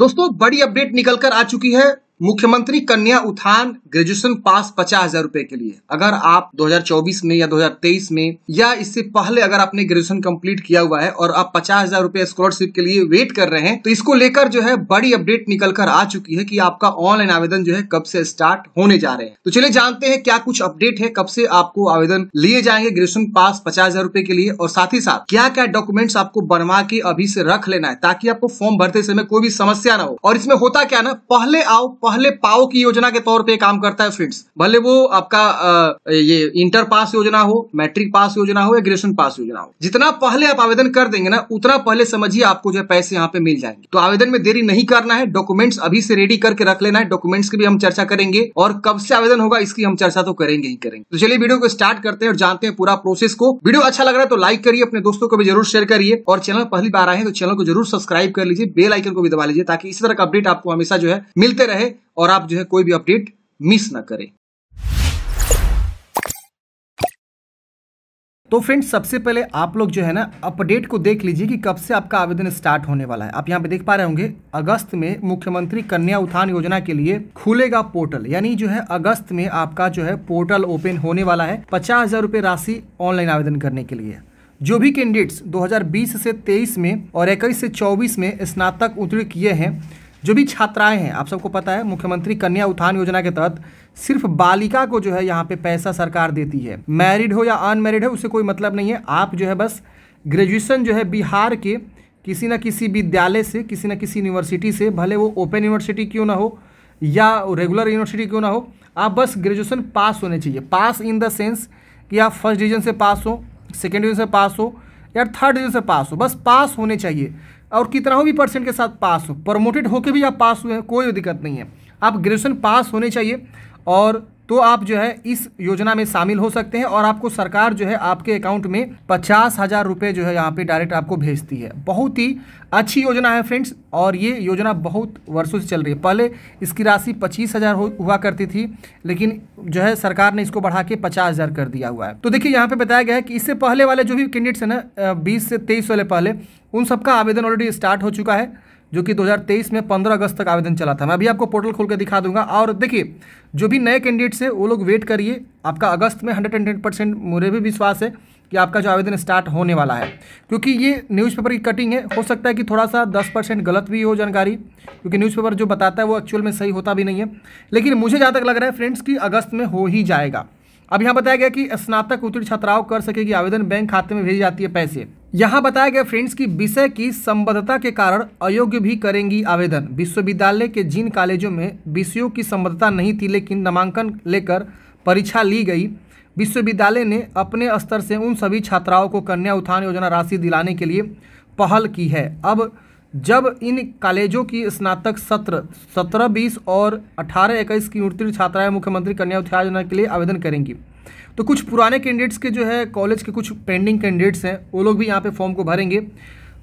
दोस्तों बड़ी अपडेट निकलकर आ चुकी है मुख्यमंत्री कन्या उत्थान ग्रेजुएशन पास पचास हजार रूपए के लिए अगर आप 2024 में या 2023 में या इससे पहले अगर आपने ग्रेजुएशन कंप्लीट किया हुआ है और आप पचास हजार रूपए स्कॉलरशिप के लिए वेट कर रहे हैं तो इसको लेकर जो है बड़ी अपडेट निकल कर आ चुकी है की आपका ऑनलाइन आवेदन जो है कब से स्टार्ट होने जा रहे हैं तो चलिए जानते हैं क्या कुछ अपडेट है कब से आपको आवेदन लिए जाएंगे ग्रेजुएशन पास पचास हजार रूपए के लिए और साथ ही साथ क्या क्या डॉक्यूमेंट्स आपको बनवा के अभी से रख लेना है ताकि आपको फॉर्म भरते समय कोई भी समस्या ना हो और इसमें होता क्या ना पहले आओ पहले पहले पाओ की योजना के तौर पे काम करता है फ्रेंड्स भले वो आपका आ, ये इंटर पास योजना हो मैट्रिक पास योजना हो या ग्रेजुएशन पास योजना हो जितना पहले आप आवेदन कर देंगे ना उतना पहले समझिए आपको जो है पैसे यहाँ पे मिल जाएंगे तो आवेदन में देरी नहीं करना है डॉक्यूमेंट्स अभी से रेडी करके रख लेना है डॉक्यूमेंट्स की भी हम चर्चा करेंगे और कब से आवेदन होगा इसकी हम चर्चा तो करेंगे ही करेंगे तो चलिए वीडियो को स्टार्ट करते हैं और जानते हैं पूरा प्रोसेस को वीडियो अच्छा लग रहा है तो लाइक करिए अपने दोस्तों को भी जरूर शेयर करिए और चैनल पहली बार आए हैं तो चैनल को जरूर सब्सक्राइब कर लीजिए बेल आइकन को भी दबा लीजिए ताकि इस तरह का अपडेट आपको हमेशा जो है मिलते रहे और आप जो है कोई भी अपडेट मिस ना करें तो फ्रेंड्स सबसे पहले आप लोग जो है ना अपडेट को देख लीजिए कि कब से आपका आवेदन स्टार्ट होने वाला है आप यहाँ पे देख पा रहे होंगे अगस्त में मुख्यमंत्री कन्या उत्थान योजना के लिए खुलेगा पोर्टल यानी जो है अगस्त में आपका जो है पोर्टल ओपन होने वाला है पचास हजार रुपये राशि ऑनलाइन आवेदन करने के लिए जो भी कैंडिडेट्स 2020 से 23 में और इक्कीस से 24 में स्नातक उत्तीर्ण किए हैं जो भी छात्राएं हैं आप सबको पता है मुख्यमंत्री कन्या उत्थान योजना के तहत सिर्फ बालिका को जो है यहाँ पे पैसा सरकार देती है मैरिड हो या अनमैरिड हो उससे कोई मतलब नहीं है आप जो है बस ग्रेजुएशन जो है बिहार के किसी न किसी विद्यालय से किसी न किसी यूनिवर्सिटी से भले वो ओपन यूनिवर्सिटी क्यों ना हो या रेगुलर यूनिवर्सिटी क्यों ना हो आप बस ग्रेजुएशन पास होने चाहिए पास इन द सेंस कि आप फर्स्ट डिवीजन से पास हो सेकेंड डिवीजन से पास हो या थर्ड डिवीजन से पास हो बस पास होने चाहिए और कितना भी परसेंट के साथ पास हो प्रमोटेड होकर भी आप पास हुए हैं कोई दिक्कत नहीं है आप ग्रेजुएशन पास होने चाहिए और तो आप जो है इस योजना में शामिल हो सकते हैं और आपको सरकार जो है आपके अकाउंट में पचास हज़ार रुपये जो है यहाँ पे डायरेक्ट आपको भेजती है बहुत ही अच्छी योजना है फ्रेंड्स और ये योजना बहुत वर्षों से चल रही है पहले इसकी राशि पच्चीस हज़ार हुआ करती थी लेकिन जो है सरकार ने इसको बढ़ा के पचास हज़ार कर दिया हुआ है तो देखिए यहाँ पर बताया गया है कि इससे पहले वाले जो भी कैंडिडेट्स हैं ना बीस से तेईस वाले पहले उन सबका आवेदन ऑलरेडी स्टार्ट हो चुका है जो कि 2023 में 15 अगस्त तक आवेदन चला था मैं अभी आपको पोर्टल खोल कर दिखा दूंगा और देखिए जो भी नए कैंडिडेट्स हैं वो लोग वेट करिए आपका अगस्त में हंड्रेड एंड परसेंट मुझे भी विश्वास है कि आपका जो आवेदन स्टार्ट होने वाला है क्योंकि ये न्यूज़पेपर की कटिंग है हो सकता है कि थोड़ा सा दस परसेंट गलत भी हो जानकारी क्योंकि न्यूज़पेपर जो बताता है वो एक्चुअल में सही होता भी नहीं है लेकिन मुझे जहाँ तक लग रहा है फ्रेंड्स कि अगस्त में हो ही जाएगा अब यहाँ बताया गया कि स्नातक उत्तीर्ण छात्राओं कर सकेगी आवेदन बैंक खाते में भेजी जाती है पैसे यहाँ बताया गया फ्रेंड्स कि विषय की संबद्धता के कारण अयोग्य भी करेंगी आवेदन विश्वविद्यालय के जिन कॉलेजों में विषयों की संबद्धता नहीं थी लेकिन नामांकन लेकर परीक्षा ली गई विश्वविद्यालय ने अपने स्तर से उन सभी छात्राओं को कन्या उत्थान योजना राशि दिलाने के लिए पहल की है अब जब इन कॉलेजों की स्नातक सत्र सत्रह बीस और अठारह इक्कीस की उत्तीर्ण छात्राएं मुख्यमंत्री कन्या उत्थान योजना के लिए आवेदन करेंगी तो कुछ पुराने कैंडिडेट्स के जो है कॉलेज के कुछ पेंडिंग कैंडिडेट्स हैं वो लोग भी यहाँ पे फॉर्म को भरेंगे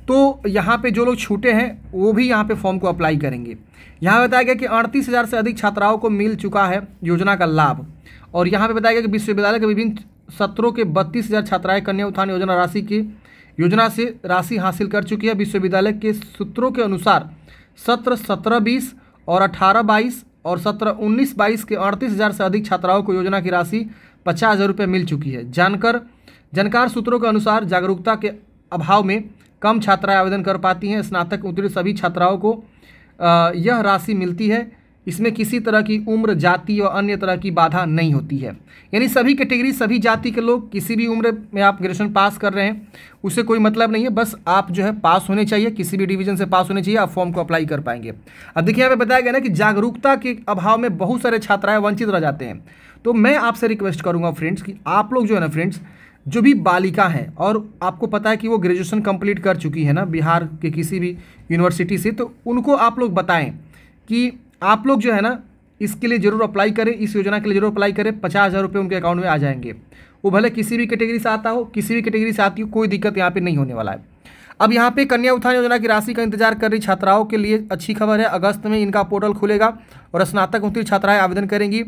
तो यहाँ पे जो लोग छूटे हैं वो भी यहाँ पे फॉर्म को अप्लाई करेंगे यहाँ बताया गया कि अड़तीस हज़ार से अधिक छात्राओं को मिल चुका है योजना का लाभ और यहाँ पे बताया गया कि विश्वविद्यालय के विभिन्न सत्रों के बत्तीस हज़ार कन्या उत्थान योजना राशि की योजना से राशि हासिल कर चुकी है विश्वविद्यालय के सूत्रों के अनुसार सत्र सत्रह बीस और अठारह बाईस और सत्रह उन्नीस बाईस के अड़तीस हज़ार से अधिक छात्राओं को योजना की राशि पचास हज़ार रुपये मिल चुकी है जानकर जानकार सूत्रों के अनुसार जागरूकता के अभाव में कम छात्राएं आवेदन कर पाती हैं स्नातक उत्तीर्ण सभी छात्राओं को यह राशि मिलती है इसमें किसी तरह की उम्र जाति और अन्य तरह की बाधा नहीं होती है यानी सभी कैटेगरी सभी जाति के लोग किसी भी उम्र में आप ग्रेजुएशन पास कर रहे हैं उसे कोई मतलब नहीं है बस आप जो है पास होने चाहिए किसी भी डिवीजन से पास होने चाहिए आप फॉर्म को अप्लाई कर पाएंगे अब देखिए यहाँ पे बताया गया ना कि जागरूकता के अभाव में बहुत सारे छात्राएं वंचित रह जाते हैं तो मैं आपसे रिक्वेस्ट करूँगा फ्रेंड्स कि आप लोग जो है ना फ्रेंड्स जो भी बालिका हैं और आपको पता है कि वो ग्रेजुएशन कंप्लीट कर चुकी है ना बिहार के किसी भी यूनिवर्सिटी से तो उनको आप लोग बताएं कि आप लोग जो है ना इसके लिए जरूर अप्लाई करें इस योजना के लिए जरूर अप्लाई करें पचास हज़ार रुपये उनके अकाउंट में आ जाएंगे वो भले किसी भी कैटेगरी से आता हो किसी भी कैटेगरी से आती हो कोई दिक्कत यहाँ पे नहीं होने वाला है अब यहाँ पे कन्या उत्थान योजना की राशि का इंतजार कर रही छात्राओं के लिए अच्छी खबर है अगस्त में इनका पोर्टल खुलेगा और स्नातक उत्तीर्ण छात्राएं आवेदन करेंगी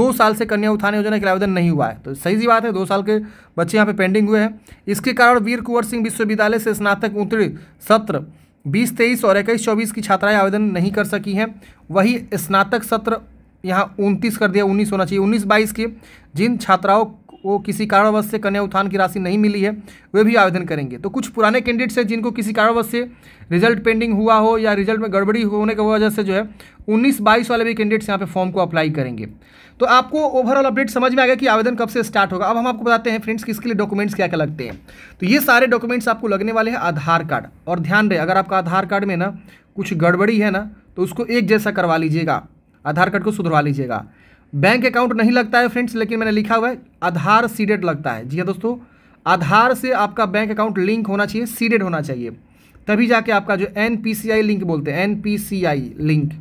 दो साल से कन्या उत्थान योजना के लिए आवेदन नहीं हुआ है तो सही सी बात है दो साल के बच्चे यहाँ पे पेंडिंग हुए हैं इसके कारण वीर कुंवर सिंह विश्वविद्यालय से स्नातक उत्तीर्ण सत्र बीस तेईस और इक्कीस चौबीस की छात्राएं आवेदन नहीं कर सकी हैं वही स्नातक सत्र यहाँ उनतीस कर दिया उन्नीस होना चाहिए उन्नीस बाईस के जिन छात्राओं वो किसी कारणवश से कन्या उत्थान की राशि नहीं मिली है वे भी आवेदन करेंगे तो कुछ पुराने कैंडिडेट्स हैं जिनको किसी कारणवश से रिजल्ट पेंडिंग हुआ हो या रिजल्ट में गड़बड़ी होने की वजह से जो है उन्नीस बाईस वाले भी कैंडिडेट्स यहाँ पे फॉर्म को अप्लाई करेंगे तो आपको ओवरऑल अपडेट समझ में आ गया कि आवेदन कब से स्टार्ट होगा अब हम आपको बताते हैं फ्रेंड्स कि इसके लिए डॉक्यूमेंट्स क्या क्या लगते हैं तो ये सारे डॉक्यूमेंट्स आपको लगने वाले हैं आधार कार्ड और ध्यान रहे अगर आपका आधार कार्ड में ना कुछ गड़बड़ी है ना तो उसको एक जैसा करवा लीजिएगा आधार कार्ड को सुधरवा लीजिएगा बैंक अकाउंट नहीं लगता है फ्रेंड्स लेकिन मैंने लिखा हुआ है आधार सीडेड लगता है जी हाँ दोस्तों आधार से आपका बैंक अकाउंट लिंक होना चाहिए सीडेड होना चाहिए तभी जाके आपका जो एन लिंक बोलते हैं एन लिंक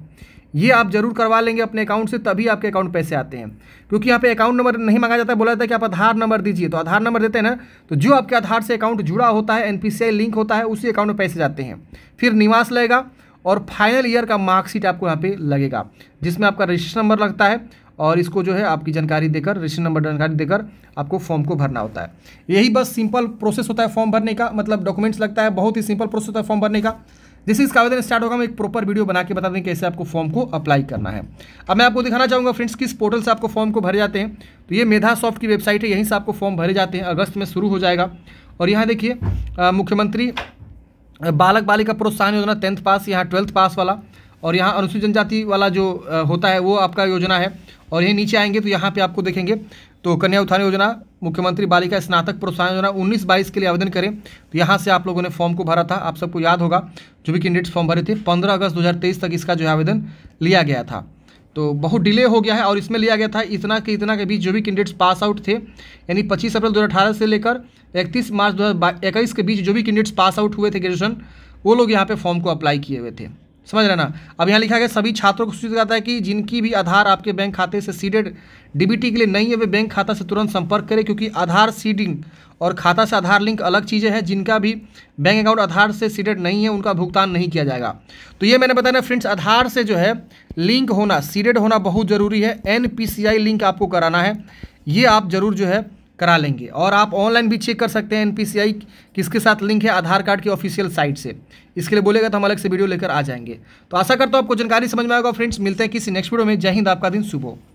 ये आप जरूर करवा लेंगे अपने अकाउंट से तभी आपके अकाउंट पैसे आते हैं क्योंकि यहाँ पे अकाउंट नंबर नहीं मांगा जाता है बोला जाता है कि आप आधार नंबर दीजिए तो आधार नंबर देते हैं ना तो जो आपके आधार से अकाउंट जुड़ा होता है एनपीसीआई लिंक होता है उसी अकाउंट में पैसे जाते हैं फिर निवास लगेगा और फाइनल ईयर का मार्कशीट आपको यहाँ पर लगेगा जिसमें आपका रजिस्टर नंबर लगता है और इसको जो है आपकी जानकारी देकर रजिस्टर नंबर जानकारी देकर आपको फॉर्म को भरना होता है यही बस सिंपल प्रोसेस होता है फॉर्म भरने का मतलब डॉक्यूमेंट्स लगता है बहुत ही सिंपल प्रोसेस होता है फॉर्म भरने का जैसे इसका आवेदन स्टार्ट होगा मैं एक प्रॉपर वीडियो बना के बता दें कैसे आपको फॉर्म को अप्लाई करना है अब मैं आपको दिखाना चाहूँगा फ्रेंड्स किस पोर्टल से आपको फॉर्म को भरे जाते हैं तो ये मेधा सॉफ्ट की वेबसाइट है यहीं से आपको फॉर्म भरे जाते हैं अगस्त में शुरू हो जाएगा और यहाँ देखिए मुख्यमंत्री बालक बालिका प्रोत्साहन योजना टेंथ पास यहाँ ट्वेल्थ पास वाला और यहाँ अनुसूचित जनजाति वाला जो होता है वो आपका योजना है और यहीं नीचे आएंगे तो यहाँ पे आपको देखेंगे तो कन्या उत्थान योजना मुख्यमंत्री बालिका स्नातक प्रोत्साहन योजना उन्नीस बाईस के लिए आवेदन करें तो यहाँ से आप लोगों ने फॉर्म को भरा था आप सबको याद होगा जो भी कैंडिडेट्स फॉर्म भरे थे पंद्रह अगस्त 2023 तक इसका जो आवेदन लिया गया था तो बहुत डिले हो गया है और इसमें लिया गया था इतना के इतना के बीच जो भी कैंडिडेट्स पास आउट थे यानी पच्चीस अप्रैल दो से लेकर इकतीस मार्च दो के बीच जो भी कैंडिडेट्स पास आउट हुए थे ग्रेजुएशन वो लोग यहाँ पे फॉर्म को अप्लाई किए हुए थे समझ रहे ना अब यहाँ लिखा गया सभी छात्रों को सूचित करता है कि जिनकी भी आधार आपके बैंक खाते से सीडेड डीबीटी के लिए नहीं है वे बैंक खाता से तुरंत संपर्क करें क्योंकि आधार सीडिंग और खाता से आधार लिंक अलग चीज़ें हैं जिनका भी बैंक अकाउंट आधार से सीडेड नहीं है उनका भुगतान नहीं किया जाएगा तो ये मैंने बताया ना फ्रेंड्स आधार से जो है लिंक होना सीडेड होना बहुत ज़रूरी है एन लिंक आपको कराना है ये आप ज़रूर जो है करा लेंगे और आप ऑनलाइन भी चेक कर सकते हैं एनपीसीआई किसके साथ लिंक है आधार कार्ड की ऑफिशियल साइट से इसके लिए बोलेगा तो हम अलग से वीडियो लेकर आ जाएंगे तो आशा करता हूँ आपको जानकारी समझ में आएगा फ्रेंड्स मिलते हैं किसी नेक्स्ट वीडियो में जय हिंद आपका दिन सुबह